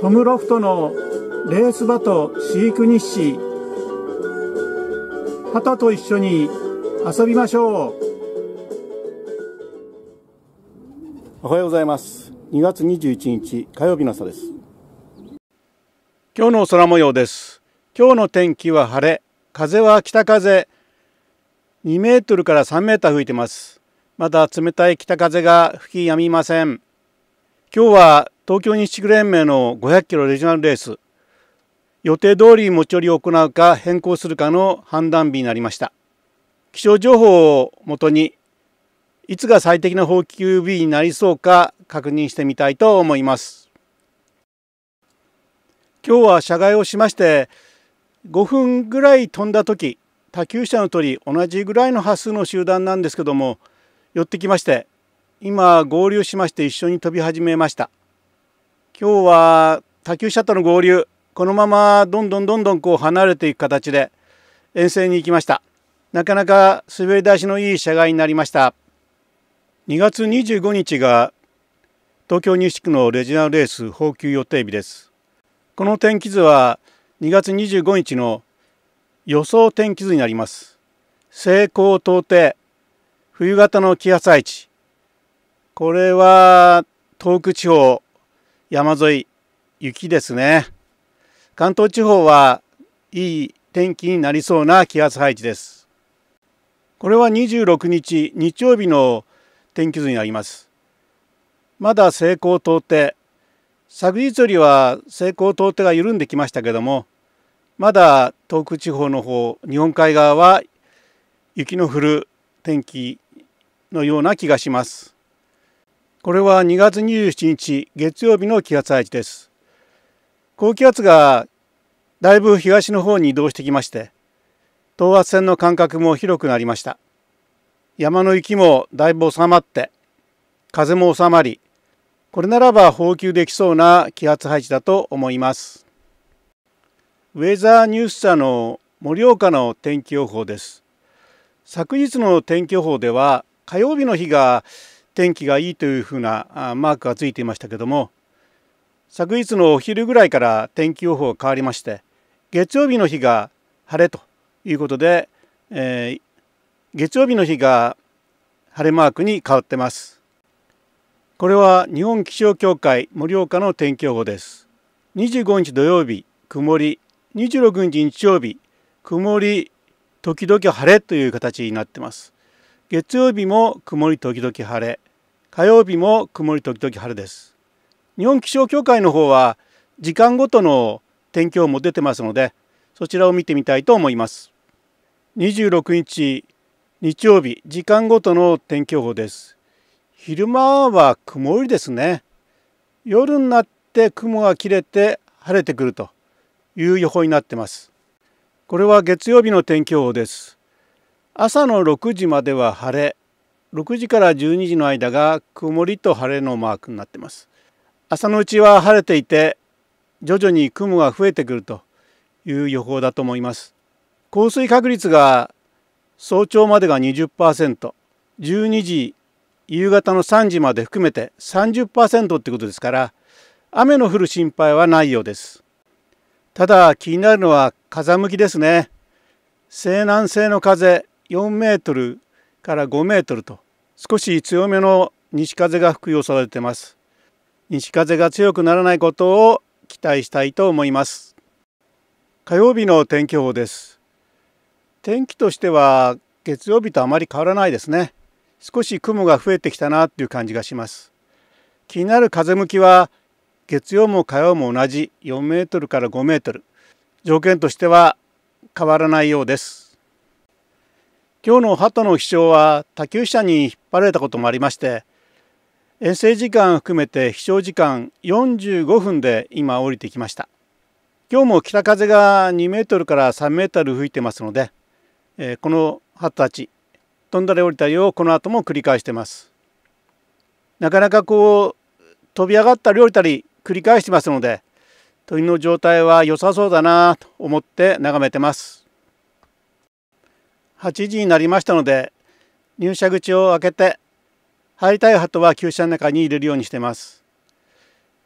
トムロフトのレース場と飼育日誌ハタと一緒に遊びましょうおはようございます2月21日火曜日の朝です今日の空模様です今日の天気は晴れ風は北風2メートルから3メーター吹いてますまだ冷たい北風が吹き止みません今日は東京日地連盟の500キロレジナルレース予定通り持ち寄りを行うか変更するかの判断日になりました気象情報をもとにいつが最適な放棄 u 日になりそうか確認してみたいと思います今日は車外をしまして5分ぐらい飛んだ時他級車の鳥同じぐらいの波数の集団なんですけども寄ってきまして今合流しまして一緒に飛び始めました今日は他球車との合流このままどんどんどんどんこう離れていく形で遠征に行きましたなかなか滑り出しのいい車外になりました2月25日が東京西区のレジナルレース放給予定日ですこの天気図は2月25日の予想天気図になります西高東低冬型の気圧配置これは東北地方山沿い雪ですね関東地方はいい天気になりそうな気圧配置ですこれは26日日曜日の天気図になりますまだ西高東低昨日よりは西高東低が緩んできましたけどもまだ東北地方の方日本海側は雪の降る天気のような気がします。これは2月27日月曜日の気圧配置です高気圧がだいぶ東の方に移動してきまして等圧線の間隔も広くなりました山の雪もだいぶ収まって風も収まりこれならば放給できそうな気圧配置だと思いますウェザーニュース社の盛岡の天気予報です昨日の天気予報では火曜日の日が天気がいいというふうなマークがついていましたけども昨日のお昼ぐらいから天気予報が変わりまして月曜日の日が晴れということで、えー、月曜日の日が晴れマークに変わってます。これは日本気象協会盛岡の天気予報です。25日土曜日曇り、26日日曜日曇り時々晴れという形になってます。月曜日も曇り時々晴れ、火曜日も曇り時々晴れです日本気象協会の方は時間ごとの天気予報も出てますのでそちらを見てみたいと思います26日日曜日時間ごとの天気予報です昼間は曇りですね夜になって雲が切れて晴れてくるという予報になってますこれは月曜日の天気予報です朝の6時までは晴れ6時から12時の間が曇りと晴れのマークになっています朝のうちは晴れていて徐々に雲が増えてくるという予報だと思います降水確率が早朝までが 20%12 時夕方の3時まで含めて30%ってことですから雨の降る心配はないようですただ気になるのは風向きですね西南西の風4メートルから5メートルと少し強めの西風が吹く予想が出てます西風が強くならないことを期待したいと思います火曜日の天気予報です天気としては月曜日とあまり変わらないですね少し雲が増えてきたなっていう感じがします気になる風向きは月曜も火曜も同じ4メートルから5メートル条件としては変わらないようです今日の鳩の飛翔は他球者に引っ張られたこともありまして遠征時間含めて飛翔時間45分で今降りてきました今日も北風が2メートルから3メートル吹いてますので、えこの鳩たち飛んだり降りたりをこの後も繰り返してますなかなかこう飛び上がったり降りたり繰り返してますので鳥の状態は良さそうだなと思って眺めてます8時になりましたので入車口を開けて入りたい鳩は旧車の中に入れるようにしてます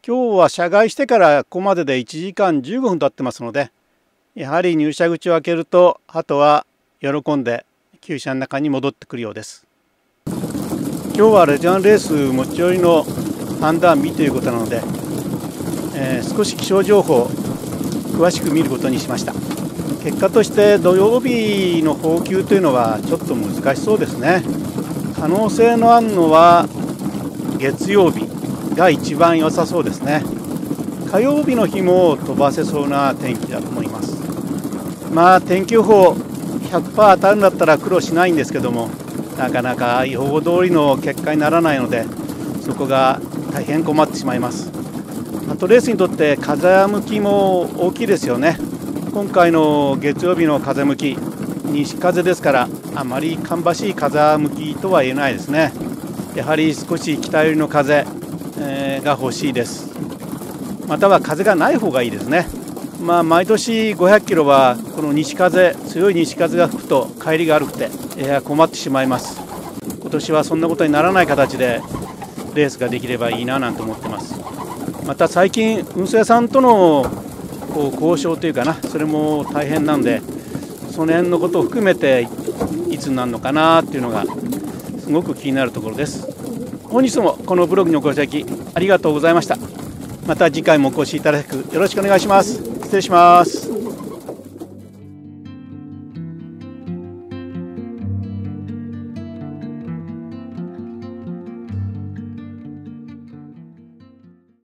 今日は車外してからここまでで1時間15分経ってますのでやはり入車口を開けると鳩は喜んで旧車の中に戻ってくるようです今日はレジャンレース持ち寄りの判断日ということなので、えー、少し気象情報詳しく見ることにしました。結果として土曜日の放球というのはちょっと難しそうですね可能性のあるのは月曜日が一番良さそうですね火曜日の日も飛ばせそうな天気だと思いますまあ天気予報100%当たるんだったら苦労しないんですけどもなかなか予報通りの結果にならないのでそこが大変困ってしまいますあとレースにとって風向きも大きいですよね今回の月曜日の風向き西風ですからあまり芳しい風向きとは言えないですねやはり少し北寄りの風、えー、が欲しいですまたは風がない方がいいですねまあ毎年500キロはこの西風強い西風が吹くと帰りが悪くて、えー、困ってしまいます今年はそんなことにならない形でレースができればいいななんて思ってますまた最近運送屋さんとのこう交渉というかなそれも大変なんでその辺のことを含めていつになるのかなっていうのがすごく気になるところです本日もこのブログにお越しいただきありがとうございましたまた次回もお越しいただくよろしくお願いします失礼します